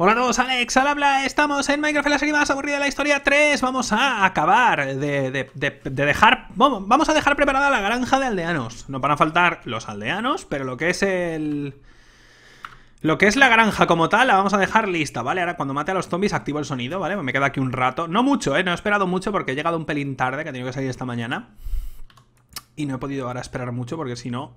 Hola todos, Alex, al habla, estamos en Minecraft la serie más aburrida de la historia 3 Vamos a acabar de, dejar, vamos a dejar preparada la granja de aldeanos No van a faltar los aldeanos, pero lo que es el... Lo que es la granja como tal la vamos a dejar lista, ¿vale? Ahora cuando mate a los zombies activo el sonido, ¿vale? Me queda aquí un rato, no mucho, ¿eh? No he esperado mucho porque he llegado un pelín tarde, que he tenido que salir esta mañana Y no he podido ahora esperar mucho porque si no,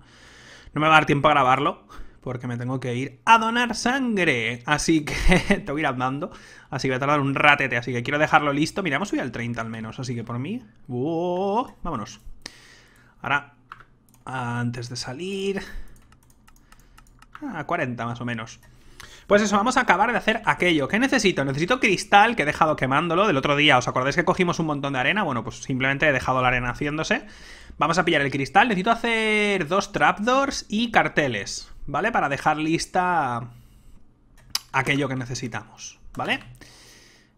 no me va a dar tiempo a grabarlo porque me tengo que ir a donar sangre. Así que tengo que ir andando. Así que voy a tardar un ratete. Así que quiero dejarlo listo. Miramos hemos al 30 al menos. Así que por mí. vámonos. Ahora, antes de salir. Ah, a 40 más o menos. Pues eso, vamos a acabar de hacer aquello. ¿Qué necesito? Necesito cristal, que he dejado quemándolo del otro día. ¿Os acordáis que cogimos un montón de arena? Bueno, pues simplemente he dejado la arena haciéndose. Vamos a pillar el cristal. Necesito hacer dos trapdoors y carteles. ¿vale? Para dejar lista aquello que necesitamos, ¿vale?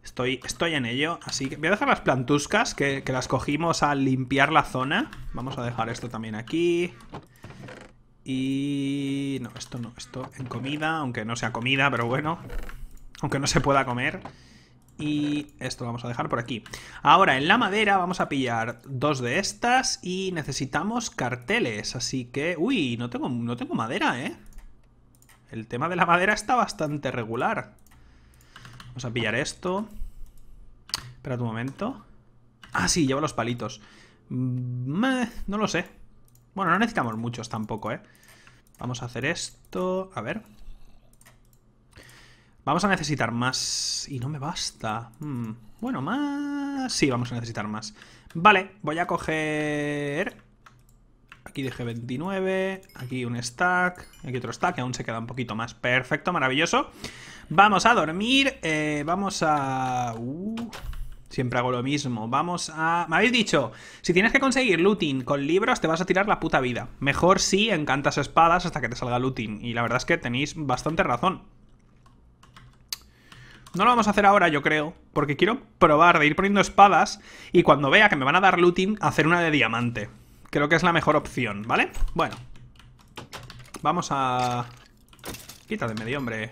Estoy, estoy en ello, así que voy a dejar las plantuscas que, que las cogimos al limpiar la zona. Vamos a dejar esto también aquí. Y... no, esto no, esto en comida, aunque no sea comida, pero bueno. Aunque no se pueda comer. Y esto lo vamos a dejar por aquí. Ahora, en la madera vamos a pillar dos de estas y necesitamos carteles. Así que... Uy, no tengo, no tengo madera, ¿eh? El tema de la madera está bastante regular. Vamos a pillar esto. Espera un momento. Ah, sí, llevo los palitos. Mm, no lo sé. Bueno, no necesitamos muchos tampoco, ¿eh? Vamos a hacer esto. A ver, Vamos a necesitar más. Y no me basta. Hmm. Bueno, más... Sí, vamos a necesitar más. Vale, voy a coger... Aquí dejé 29, aquí un stack, aquí otro stack, que aún se queda un poquito más. Perfecto, maravilloso. Vamos a dormir, eh, vamos a... Uh, siempre hago lo mismo, vamos a... Me habéis dicho, si tienes que conseguir looting con libros te vas a tirar la puta vida. Mejor si encantas espadas hasta que te salga looting. Y la verdad es que tenéis bastante razón. No lo vamos a hacer ahora, yo creo, porque quiero probar de ir poniendo espadas y cuando vea que me van a dar looting, hacer una de diamante. Creo que es la mejor opción, ¿vale? Bueno. Vamos a... de medio, hombre.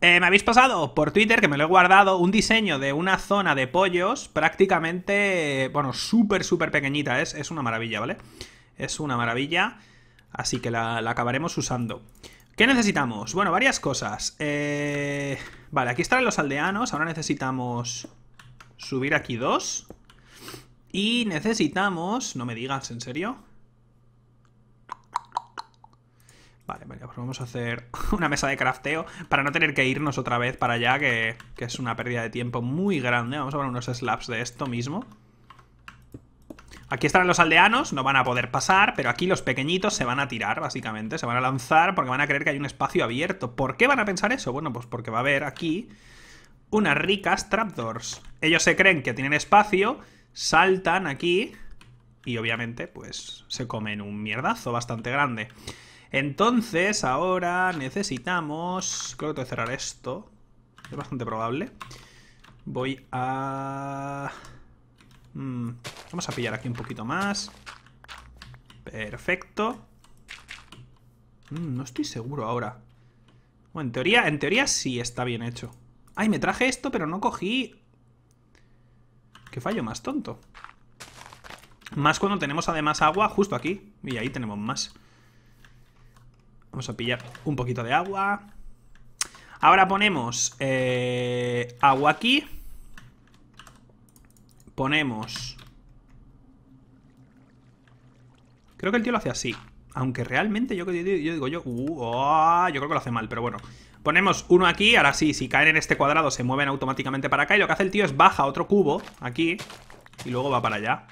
Eh, me habéis pasado por Twitter, que me lo he guardado, un diseño de una zona de pollos prácticamente, bueno, súper, súper pequeñita. Es, es una maravilla, ¿vale? Es una maravilla. Así que la, la acabaremos usando. ¿Qué necesitamos? Bueno, varias cosas. Eh, vale, aquí están los aldeanos. Ahora necesitamos subir aquí dos. Y necesitamos... No me digas, ¿en serio? Vale, vale, pues vamos a hacer una mesa de crafteo para no tener que irnos otra vez para allá, que, que es una pérdida de tiempo muy grande. Vamos a poner unos slabs de esto mismo. Aquí estarán los aldeanos, no van a poder pasar, pero aquí los pequeñitos se van a tirar, básicamente. Se van a lanzar porque van a creer que hay un espacio abierto. ¿Por qué van a pensar eso? Bueno, pues porque va a haber aquí unas ricas trapdoors. Ellos se creen que tienen espacio, saltan aquí y obviamente pues se comen un mierdazo bastante grande. Entonces ahora necesitamos... Creo que tengo que cerrar esto. Es bastante probable. Voy a... Mm, vamos a pillar aquí un poquito más. Perfecto. Mm, no estoy seguro ahora. Bueno, en teoría, en teoría sí está bien hecho. Ay, me traje esto, pero no cogí... Qué fallo más tonto. Más cuando tenemos además agua justo aquí. Y ahí tenemos más. Vamos a pillar un poquito de agua. Ahora ponemos eh, agua aquí ponemos... Creo que el tío lo hace así. Aunque realmente yo, digo yo... Uh, oh, yo creo que lo hace mal, pero bueno. Ponemos uno aquí, ahora sí, si caen en este cuadrado se mueven automáticamente para acá. Y lo que hace el tío es baja otro cubo, aquí, y luego va para allá.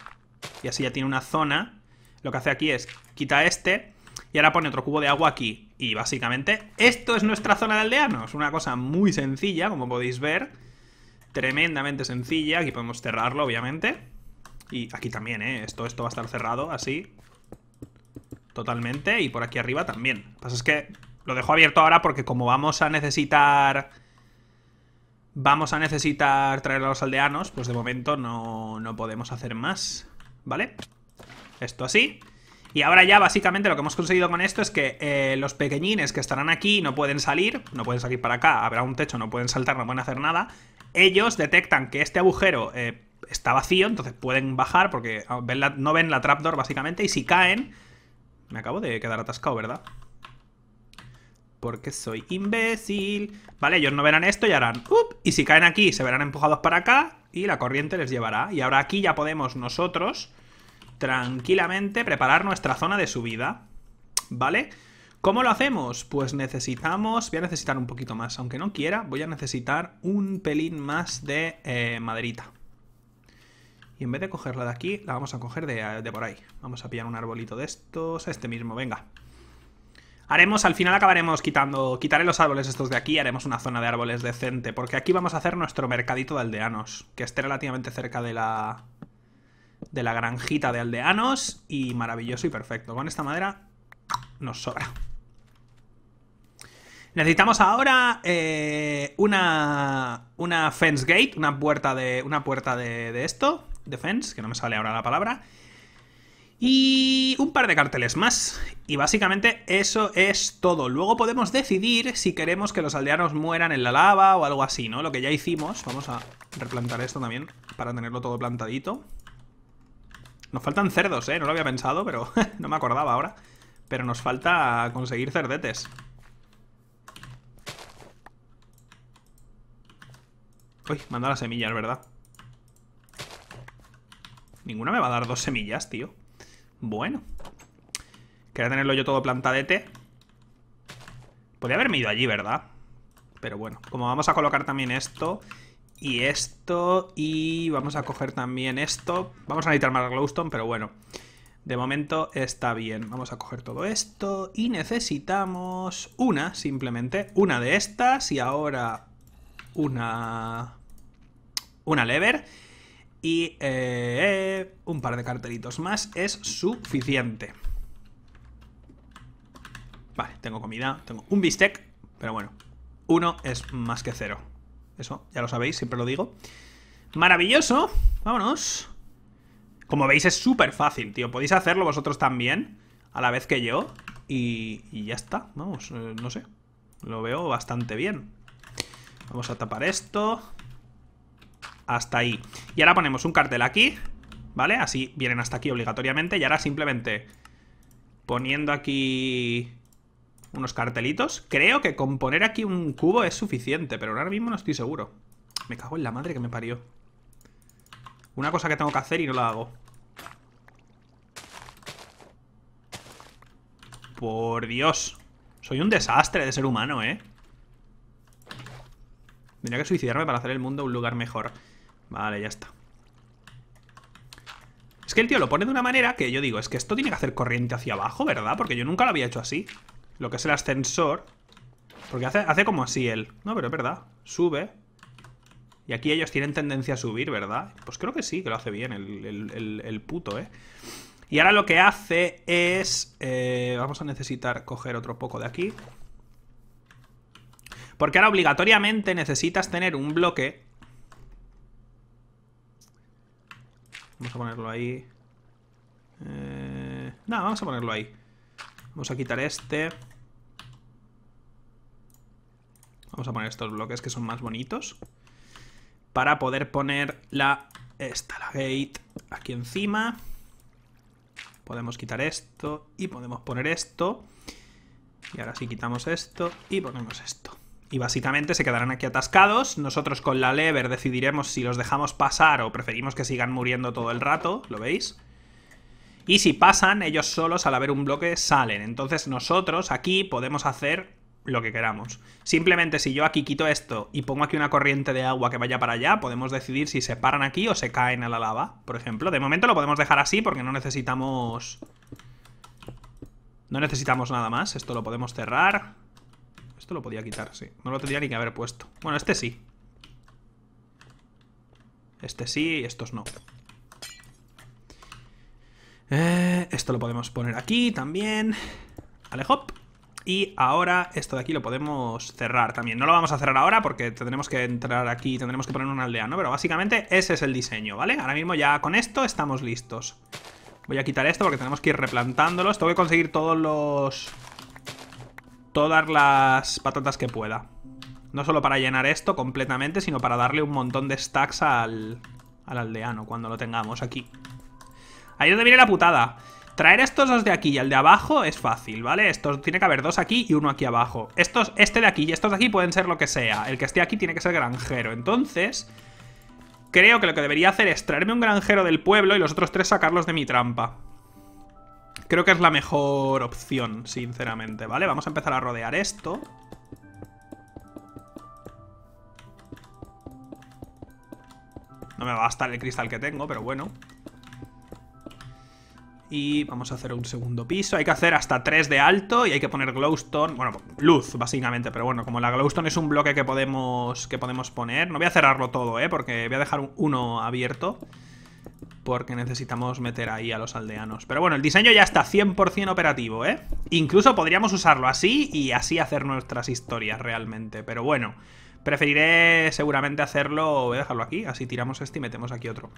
Y así ya tiene una zona. Lo que hace aquí es quita este y ahora pone otro cubo de agua aquí. Y básicamente esto es nuestra zona de aldeanos. Una cosa muy sencilla, como podéis ver tremendamente sencilla. Aquí podemos cerrarlo, obviamente. Y aquí también, ¿eh? Esto, esto va a estar cerrado así. Totalmente. Y por aquí arriba también. Lo que pasa es que lo dejo abierto ahora porque como vamos a necesitar... Vamos a necesitar traer a los aldeanos, pues de momento no, no podemos hacer más, ¿vale? Esto así. Y ahora ya básicamente lo que hemos conseguido con esto es que eh, los pequeñines que estarán aquí no pueden salir, no pueden salir para acá, habrá un techo, no pueden saltar, no pueden hacer nada. Ellos detectan que este agujero eh, está vacío, entonces pueden bajar porque ah, no ven la trapdoor básicamente y si caen... Me acabo de quedar atascado, ¿verdad? Porque soy imbécil. Vale, ellos no verán esto y harán... ¡up! Y si caen aquí, se verán empujados para acá y la corriente les llevará. Y ahora aquí ya podemos nosotros tranquilamente preparar nuestra zona de subida, ¿vale? ¿Cómo lo hacemos? Pues necesitamos, voy a necesitar un poquito más, aunque no quiera, voy a necesitar un pelín más de eh, maderita. Y en vez de cogerla de aquí, la vamos a coger de, de, por ahí. Vamos a pillar un arbolito de estos, este mismo, venga. Haremos, al final acabaremos quitando, quitaré los árboles estos de aquí, haremos una zona de árboles decente, porque aquí vamos a hacer nuestro mercadito de aldeanos, que esté relativamente cerca de la, de la granjita de aldeanos y maravilloso y perfecto. Con esta madera nos sobra. Necesitamos ahora eh, una, una fence gate, una puerta, de, una puerta de, de esto, de fence, que no me sale ahora la palabra. Y un par de carteles más. Y básicamente eso es todo. Luego podemos decidir si queremos que los aldeanos mueran en la lava o algo así, ¿no? Lo que ya hicimos. Vamos a replantar esto también para tenerlo todo plantadito. Nos faltan cerdos, ¿eh? No lo había pensado, pero no me acordaba ahora. Pero nos falta conseguir cerdetes. Uy, manda las semillas, ¿verdad? Ninguna me va a dar dos semillas, tío. Bueno. Quería tenerlo yo todo plantadete. Podría haberme ido allí, ¿verdad? Pero bueno, como vamos a colocar también esto y esto. Y vamos a coger también esto. Vamos a necesitar más glowstone, pero bueno. De momento está bien. Vamos a coger todo esto. Y necesitamos una, simplemente. Una de estas. Y ahora una... Una lever. Y eh, un par de cartelitos más es suficiente. Vale, tengo comida. Tengo un bistec. Pero bueno, uno es más que cero. Eso, ya lo sabéis, siempre lo digo. ¡Maravilloso! Vámonos. Como veis, es súper fácil, tío. Podéis hacerlo vosotros también, a la vez que yo. Y, ya está, vamos, eh, no sé. Lo veo bastante bien. Vamos a tapar esto. Hasta ahí. Y ahora ponemos un cartel aquí, ¿vale? Así vienen hasta aquí obligatoriamente. Y ahora simplemente poniendo aquí unos cartelitos. Creo que con poner aquí un cubo es suficiente, pero ahora mismo no estoy seguro. Me cago en la madre que me parió. Una cosa que tengo que hacer y no la hago. Por Dios. Soy un desastre de ser humano, ¿eh? Tendría que suicidarme para hacer el mundo un lugar mejor. Vale, ya está. Es que el tío lo pone de una manera que yo digo, es que esto tiene que hacer corriente hacia abajo, ¿verdad? Porque yo nunca lo había hecho así lo que es el ascensor. Porque hace, hace como así él. No, pero es verdad. Sube. Y aquí ellos tienen tendencia a subir, ¿verdad? Pues creo que sí, que lo hace bien el, puto, ¿eh? Y ahora lo que hace es... Eh, vamos a necesitar coger otro poco de aquí. Porque ahora obligatoriamente necesitas tener un bloque. Vamos a ponerlo ahí. Eh, nada, vamos a ponerlo ahí. Vamos a quitar este. Vamos a poner estos bloques que son más bonitos. Para poder poner la gate, aquí encima. Podemos quitar esto y podemos poner esto. Y ahora sí quitamos esto y ponemos esto. Y básicamente se quedarán aquí atascados. Nosotros con la lever decidiremos si los dejamos pasar o preferimos que sigan muriendo todo el rato. ¿Lo veis? Y si pasan, ellos solos al haber un bloque salen. Entonces nosotros aquí podemos hacer lo que queramos. Simplemente si yo aquí quito esto y pongo aquí una corriente de agua que vaya para allá, podemos decidir si se paran aquí o se caen a la lava, por ejemplo. De momento lo podemos dejar así porque no necesitamos... No necesitamos nada más. Esto lo podemos cerrar. Esto lo podía quitar, sí. No lo tendría ni que haber puesto. Bueno, este sí. Este sí y estos no. Eh, esto lo podemos poner aquí también. Alejop. Y ahora esto de aquí lo podemos cerrar también. No lo vamos a cerrar ahora porque tendremos que entrar aquí, y tendremos que poner un aldeano. Pero básicamente ese es el diseño, ¿vale? Ahora mismo ya con esto estamos listos. Voy a quitar esto porque tenemos que ir replantándolos Tengo que conseguir todos los... Todas las patatas que pueda. No solo para llenar esto completamente, sino para darle un montón de stacks al, al aldeano cuando lo tengamos aquí. Ahí es donde viene la putada. Traer estos dos de aquí y el de abajo es fácil, ¿vale? Estos tiene que haber dos aquí y uno aquí abajo. Estos, este de aquí y estos de aquí pueden ser lo que sea. El que esté aquí tiene que ser granjero. Entonces, creo que lo que debería hacer es traerme un granjero del pueblo y los otros tres sacarlos de mi trampa. Creo que es la mejor opción, sinceramente, ¿vale? Vamos a empezar a rodear esto. No me va a gastar el cristal que tengo, pero bueno. Y vamos a hacer un segundo piso. Hay que hacer hasta tres de alto y hay que poner glowstone. Bueno, luz, básicamente. Pero bueno, como la glowstone es un bloque que podemos, que podemos poner. No voy a cerrarlo todo, ¿eh? Porque voy a dejar uno abierto. Porque necesitamos meter ahí a los aldeanos. Pero bueno, el diseño ya está 100% operativo, ¿eh? Incluso podríamos usarlo así y así hacer nuestras historias realmente. Pero bueno, preferiré seguramente hacerlo... Voy a dejarlo aquí, así tiramos este y metemos aquí otro.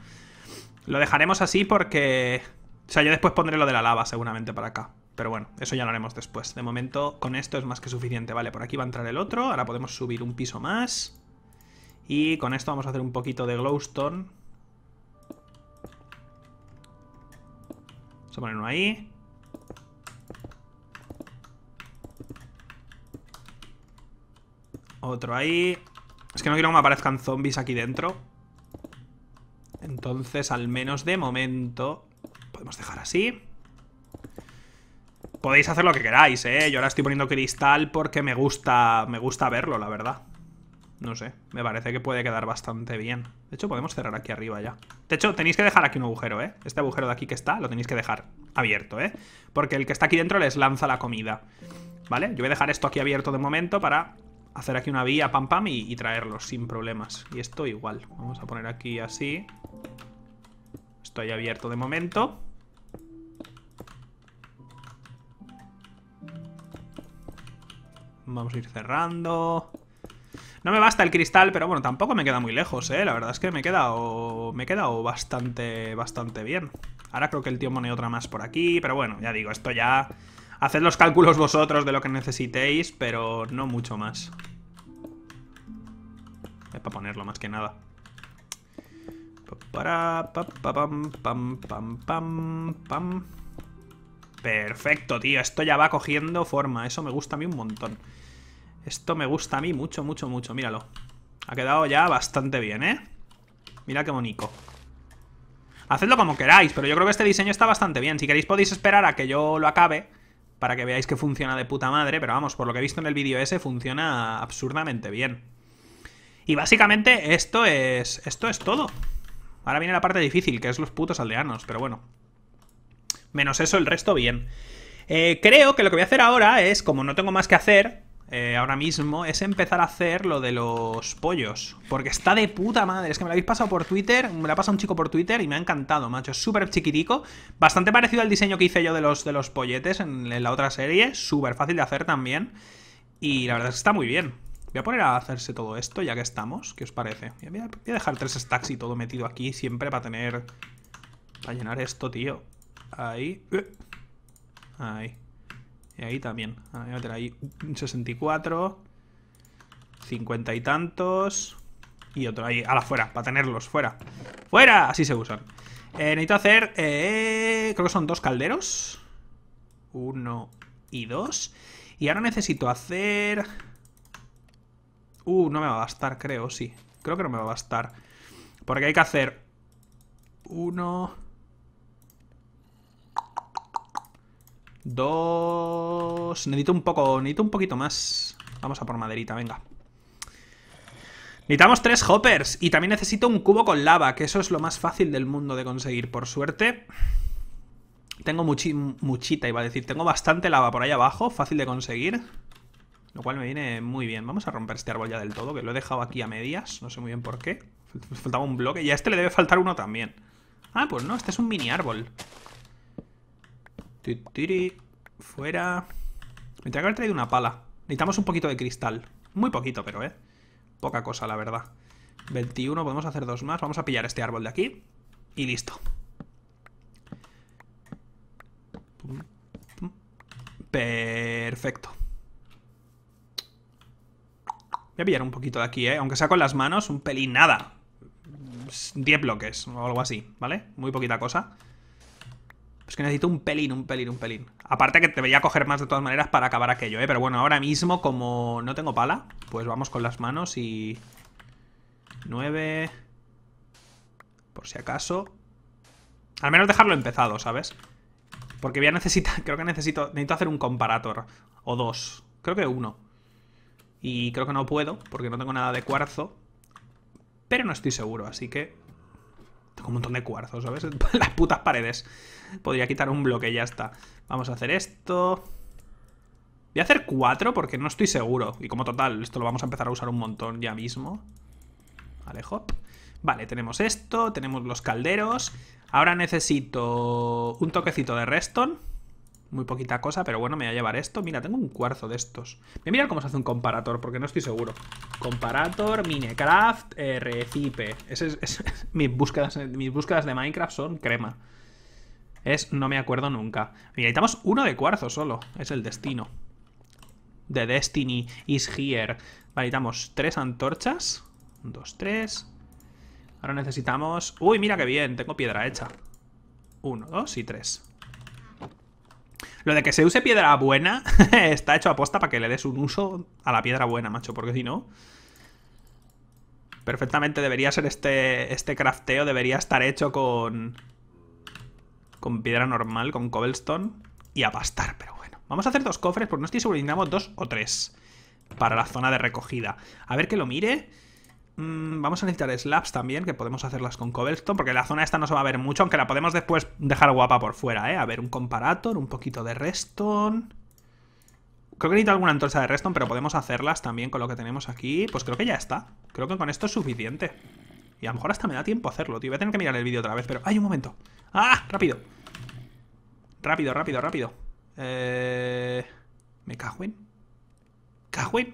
Lo dejaremos así porque o sea, yo después pondré lo de la lava seguramente para acá. Pero bueno, eso ya lo haremos después. De momento, con esto es más que suficiente. Vale, por aquí va a entrar el otro. Ahora podemos subir un piso más. Y con esto vamos a hacer un poquito de glowstone. Vamos a poner uno ahí. Otro ahí. Es que no quiero que me aparezcan zombies aquí dentro. Entonces, al menos de momento, dejar así Podéis hacer lo que queráis, ¿eh? Yo ahora estoy poniendo cristal porque me gusta, me gusta verlo, la verdad No sé, me parece que puede quedar bastante bien De hecho, podemos cerrar aquí arriba ya De hecho, tenéis que dejar aquí un agujero, ¿eh? Este agujero de aquí que está, lo tenéis que dejar abierto, ¿eh? Porque el que está aquí dentro les lanza la comida ¿Vale? Yo voy a dejar esto aquí abierto de momento para hacer aquí una vía, pam pam, y, y traerlos sin problemas Y esto igual, vamos a poner aquí así Estoy abierto de momento Vamos a ir cerrando. No me basta el cristal, pero bueno, tampoco me queda muy lejos, ¿eh? La verdad es que me he quedado, me he quedado bastante, bastante bien. Ahora creo que el tío pone otra más por aquí, pero bueno, ya digo, esto ya... Haced los cálculos vosotros de lo que necesitéis, pero no mucho más. Es para ponerlo más que nada. pam, pam, pam, pam, pam. Perfecto, tío. Esto ya va cogiendo forma. Eso me gusta a mí un montón. Esto me gusta a mí mucho, mucho, mucho. Míralo. Ha quedado ya bastante bien, ¿eh? Mira qué bonito. Hacedlo como queráis, pero yo creo que este diseño está bastante bien. Si queréis podéis esperar a que yo lo acabe para que veáis que funciona de puta madre, pero vamos, por lo que he visto en el vídeo ese, funciona absurdamente bien. Y básicamente esto es, esto es todo. Ahora viene la parte difícil, que es los putos aldeanos, pero bueno, Menos eso, el resto bien. Eh, creo que lo que voy a hacer ahora es, como no tengo más que hacer, eh, ahora mismo, es empezar a hacer lo de los pollos. Porque está de puta madre. Es que me lo habéis pasado por Twitter, me lo ha pasado un chico por Twitter y me ha encantado, macho. Es súper chiquitico, bastante parecido al diseño que hice yo de los, de los polletes en, la otra serie. Súper fácil de hacer también. Y la verdad es que está muy bien. Voy a poner a hacerse todo esto ya que estamos. ¿Qué os parece? voy a dejar tres stacks y todo metido aquí siempre para tener... Para llenar esto, tío. Ahí. Ahí. Y ahí también. Ah, voy a ahí 64. 50 y tantos. Y otro ahí. A la fuera, para tenerlos. Fuera. ¡Fuera! Así se usan. Eh, necesito hacer... Eh, creo que son dos calderos. Uno y dos. Y ahora necesito hacer... Uh, no me va a bastar, creo, sí. Creo que no me va a bastar. Porque hay que hacer... Uno... Dos... Necesito un poco, necesito un poquito más. Vamos a por maderita, venga. Necesitamos tres hoppers y también necesito un cubo con lava, que eso es lo más fácil del mundo de conseguir, por suerte. Tengo muchita, iba a decir. Tengo bastante lava por ahí abajo, fácil de conseguir. Lo cual me viene muy bien. Vamos a romper este árbol ya del todo, que lo he dejado aquí a medias. No sé muy bien por qué. Faltaba un bloque. Y a este le debe faltar uno también. Ah, pues no, este es un mini árbol fuera. Me tendría que haber traído una pala. Necesitamos un poquito de cristal. Muy poquito, pero, ¿eh? Poca cosa, la verdad. 21, podemos hacer dos más. Vamos a pillar este árbol de aquí. Y listo. Perfecto. Voy a pillar un poquito de aquí, ¿eh? Aunque sea con las manos, un pelín nada. 10 bloques o algo así, ¿vale? Muy poquita cosa. Es que necesito un pelín, un pelín, un pelín. Aparte que te debería coger más de todas maneras para acabar aquello, ¿eh? Pero bueno, ahora mismo como no tengo pala, pues vamos con las manos y... 9... Por si acaso. Al menos dejarlo empezado, ¿sabes? Porque voy a necesitar... Creo que necesito... Necesito hacer un comparator. O dos. Creo que uno. Y creo que no puedo, porque no tengo nada de cuarzo. Pero no estoy seguro, así que tengo un montón de cuarzo, ¿sabes? Las putas paredes. Podría quitar un bloque y ya está. Vamos a hacer esto. Voy a hacer cuatro porque no estoy seguro. Y como total, esto lo vamos a empezar a usar un montón ya mismo. Vale, hop. Vale, tenemos esto, tenemos los calderos. Ahora necesito un toquecito de redstone. Muy poquita cosa, pero bueno, me voy a llevar esto. Mira, tengo un cuarzo de estos. Voy a mirar cómo se hace un comparator, porque no estoy seguro. Comparator, Minecraft, Recipe. mis, búsquedas, mis búsquedas de Minecraft son crema. Es no me acuerdo nunca. necesitamos uno de cuarzo solo. Es el destino. The Destiny is here. Vale, necesitamos tres antorchas. dos, tres. Ahora necesitamos... Uy, mira qué bien, tengo piedra hecha. Uno, dos y tres. Lo de que se use piedra buena está hecho aposta para que le des un uso a la piedra buena, macho, porque si no... Perfectamente debería ser este, este crafteo, debería estar hecho con... Con piedra normal, con cobblestone y a pastar, pero bueno. Vamos a hacer dos cofres, porque no estoy seguro si dos o tres para la zona de recogida. A ver que lo mire... Mm, vamos a necesitar slabs también, que podemos hacerlas con cobblestone, porque la zona esta no se va a ver mucho, aunque la podemos después dejar guapa por fuera, ¿eh? A ver, un comparator, un poquito de redstone... Creo que necesito alguna antorcha de redstone, pero podemos hacerlas también con lo que tenemos aquí. Pues creo que ya está. Creo que con esto es suficiente. Y a lo mejor hasta me da tiempo hacerlo, tío. Voy a tener que mirar el vídeo otra vez, pero... ¡Ay, un momento! ¡Ah! ¡Rápido! Rápido, rápido, rápido. Eh, me cago en... Voy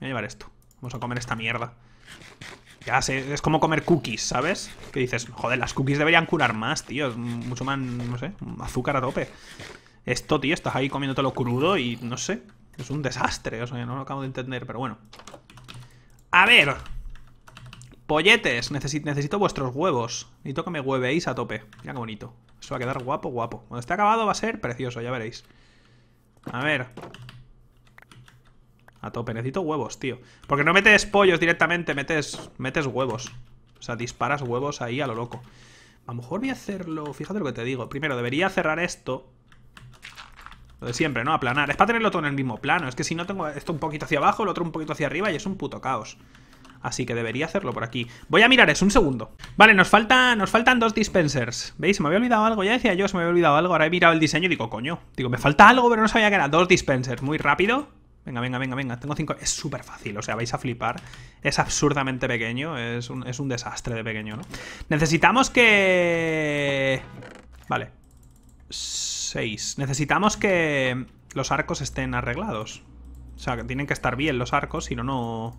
a llevar esto. Vamos a comer esta mierda. Ya sé, es como comer cookies, ¿sabes? Que dices, joder, las cookies deberían curar más, tío. mucho más, no sé, azúcar a tope. Esto, tío, estás ahí lo crudo y no sé. Es un desastre, o sea, no lo acabo de entender, pero bueno. A ver. Polletes, necesito vuestros huevos. Necesito que me huevéis a tope. Mira qué bonito. Eso va a quedar guapo, guapo. Cuando esté acabado va a ser precioso, ya veréis. A ver. A tope, necesito huevos, tío Porque no metes pollos directamente, metes, metes huevos O sea, disparas huevos ahí a lo loco A lo mejor voy a hacerlo, fíjate lo que te digo Primero, debería cerrar esto Lo de siempre, ¿no? Aplanar, es para tenerlo todo en el mismo plano Es que si no tengo esto un poquito hacia abajo, el otro un poquito hacia arriba Y es un puto caos Así que debería hacerlo por aquí Voy a mirar eso, un segundo Vale, nos, falta, nos faltan dos dispensers ¿Veis? Se me había olvidado algo, ya decía yo, se me había olvidado algo Ahora he mirado el diseño y digo, coño Digo, me falta algo, pero no sabía que era dos dispensers Muy rápido Venga, venga, venga, venga. Tengo cinco. Es súper fácil, o sea, vais a flipar. Es absurdamente pequeño. Es un, desastre de pequeño, ¿no? Necesitamos que... Vale. Seis. Necesitamos que los arcos estén arreglados. O sea, que tienen que estar bien los arcos, si no, no...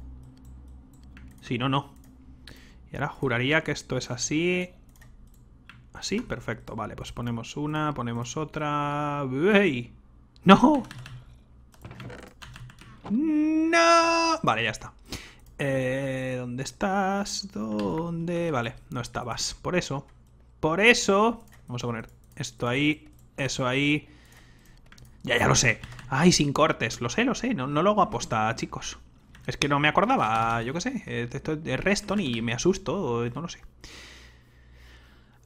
Si no, no. Y ahora juraría que esto es así. Así, perfecto. Vale, pues ponemos una, ponemos otra... ¡Ey! ¡No! No. Vale, ya está. Eh, ¿Dónde estás? ¿Dónde? Vale, no estabas. Por eso. Por eso. Vamos a poner esto ahí. Eso ahí. Ya, ya lo sé. Ay, sin cortes. Lo sé, lo sé. No, no lo hago aposta, chicos. Es que no me acordaba. Yo qué sé. Eh, esto es Reston y me asusto. No lo sé.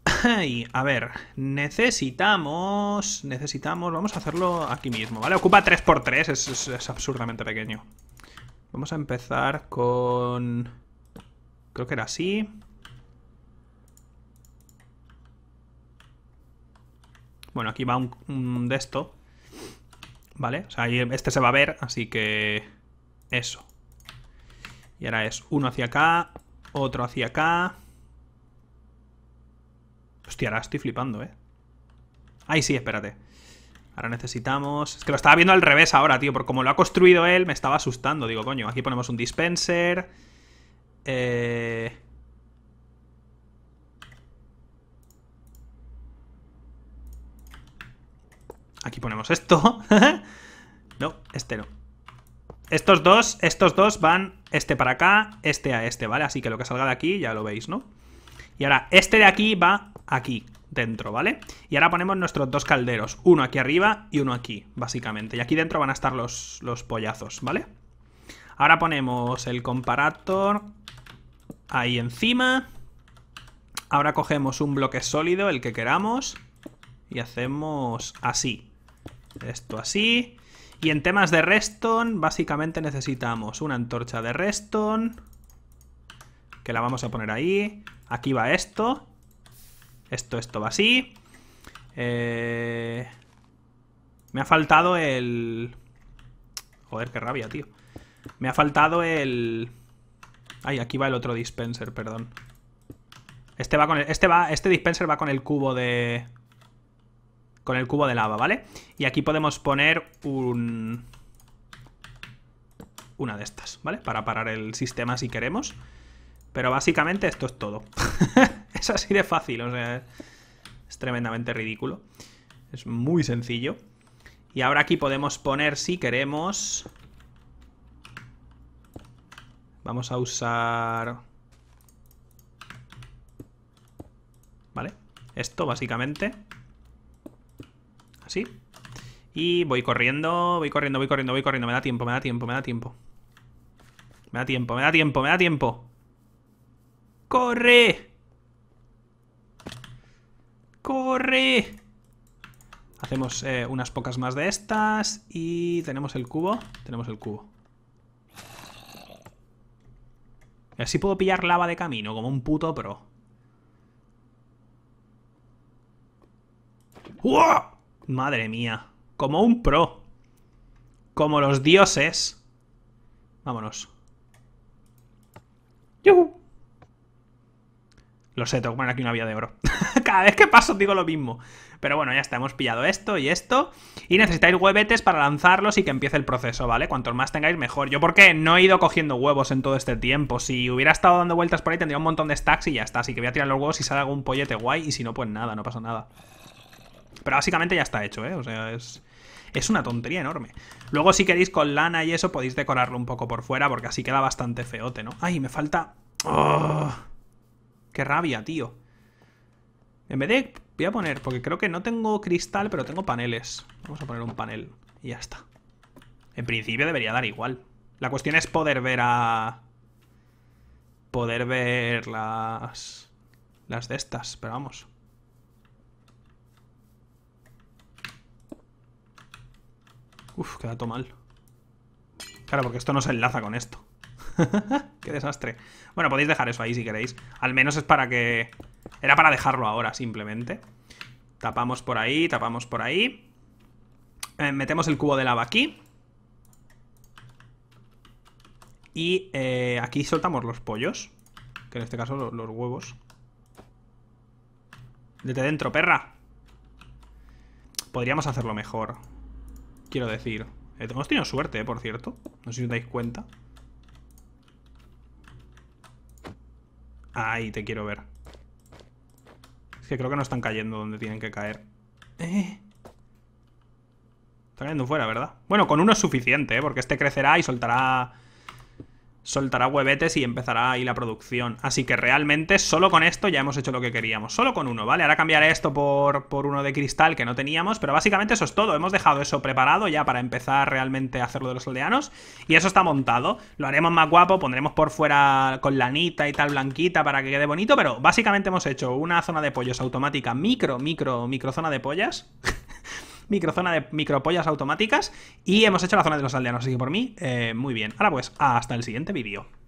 Y, a ver, necesitamos... Necesitamos... Vamos a hacerlo aquí mismo, ¿vale? Ocupa 3x3, es, absurdamente pequeño. Vamos a empezar con... Creo que era así. Bueno, aquí va un, un, de esto. ¿Vale? O sea, este se va a ver, así que... Eso. Y ahora es uno hacia acá, otro hacia acá... Hostia, ahora estoy flipando, ¿eh? Ay, sí, espérate. Ahora necesitamos... Es que lo estaba viendo al revés ahora, tío. por como lo ha construido él, me estaba asustando. Digo, coño, aquí ponemos un dispenser. Eh... Aquí ponemos esto. no, este no. Estos dos, estos dos van este para acá, este a este, ¿vale? Así que lo que salga de aquí ya lo veis, ¿no? Y ahora este de aquí va aquí, dentro, ¿vale? Y ahora ponemos nuestros dos calderos, uno aquí arriba y uno aquí, básicamente. Y aquí dentro van a estar los, los pollazos, ¿vale? Ahora ponemos el comparator ahí encima. Ahora cogemos un bloque sólido, el que queramos, y hacemos así. Esto así. Y en temas de redstone, básicamente necesitamos una antorcha de redstone, que la vamos a poner ahí. Aquí va esto. Esto, esto va así. Eh, me ha faltado el... Joder, qué rabia, tío. Me ha faltado el... Ay, aquí va el otro dispenser, perdón. Este va con Este va... Este dispenser va con el cubo de... Con el cubo de lava, ¿vale? Y aquí podemos poner un... Una de estas, ¿vale? Para parar el sistema si queremos. Pero básicamente esto es todo. es así de fácil, o sea, es tremendamente ridículo. Es muy sencillo. Y ahora aquí podemos poner, si queremos... Vamos a usar... ¿Vale? Esto, básicamente. Así. Y voy corriendo, voy corriendo, voy corriendo, voy corriendo. Me da tiempo, me da tiempo, me da tiempo. Me da tiempo, me da tiempo, me da tiempo. ¡Corre! ¡Corre! Hacemos eh, unas pocas más de estas y tenemos el cubo. Tenemos el cubo. así puedo pillar lava de camino, como un puto pro. ¡Uah! Madre mía. Como un pro. Como los dioses. Vámonos. ¡Yuhu! Lo sé, tengo aquí una vía de oro. Cada vez que paso digo lo mismo. Pero bueno, ya está, hemos pillado esto y esto. Y necesitáis huevetes para lanzarlos y que empiece el proceso, ¿vale? Cuantos más tengáis, mejor. Yo porque no he ido cogiendo huevos en todo este tiempo. Si hubiera estado dando vueltas por ahí, tendría un montón de stacks y ya está. Así que voy a tirar los huevos y sale algún pollete guay. Y si no, pues nada, no pasa nada. Pero básicamente ya está hecho, ¿eh? O sea, es... Es una tontería enorme. Luego, si queréis con lana y eso, podéis decorarlo un poco por fuera, porque así queda bastante feote, ¿no? Ay, me falta... ¡oh! Qué rabia, tío. En vez de... Voy a poner, porque creo que no tengo cristal, pero tengo paneles. Vamos a poner un panel. Y ya está. En principio debería dar igual. La cuestión es poder ver a... Poder ver las... Las de estas, pero vamos. Uf, queda todo mal. Claro, porque esto no se enlaza con esto. Qué desastre. Bueno, podéis dejar eso ahí si queréis. Al menos es para que... Era para dejarlo ahora, simplemente. Tapamos por ahí, tapamos por ahí. Eh, metemos el cubo de lava aquí. Y eh, aquí soltamos los pollos. Que en este caso los, huevos. Desde dentro, perra. Podríamos hacerlo mejor. Quiero decir. Eh, hemos tenido suerte, por cierto. No sé si os dais cuenta. Ahí te quiero ver. Es que creo que no están cayendo donde tienen que caer. Eh. cayendo fuera, ¿verdad? Bueno, con uno es suficiente, ¿eh? porque este crecerá y soltará soltará huevetes y empezará ahí la producción. Así que realmente solo con esto ya hemos hecho lo que queríamos. Solo con uno, ¿vale? Ahora cambiaré esto por, uno de cristal que no teníamos, pero básicamente eso es todo. Hemos dejado eso preparado ya para empezar realmente a hacerlo de los aldeanos y eso está montado. Lo haremos más guapo, pondremos por fuera con lanita y tal blanquita para que quede bonito, pero básicamente hemos hecho una zona de pollos automática, micro, micro, micro zona de pollas. microzona de micropollas automáticas y hemos hecho la zona de los aldeanos, así que por mí, eh, muy bien. Ahora pues, hasta el siguiente vídeo.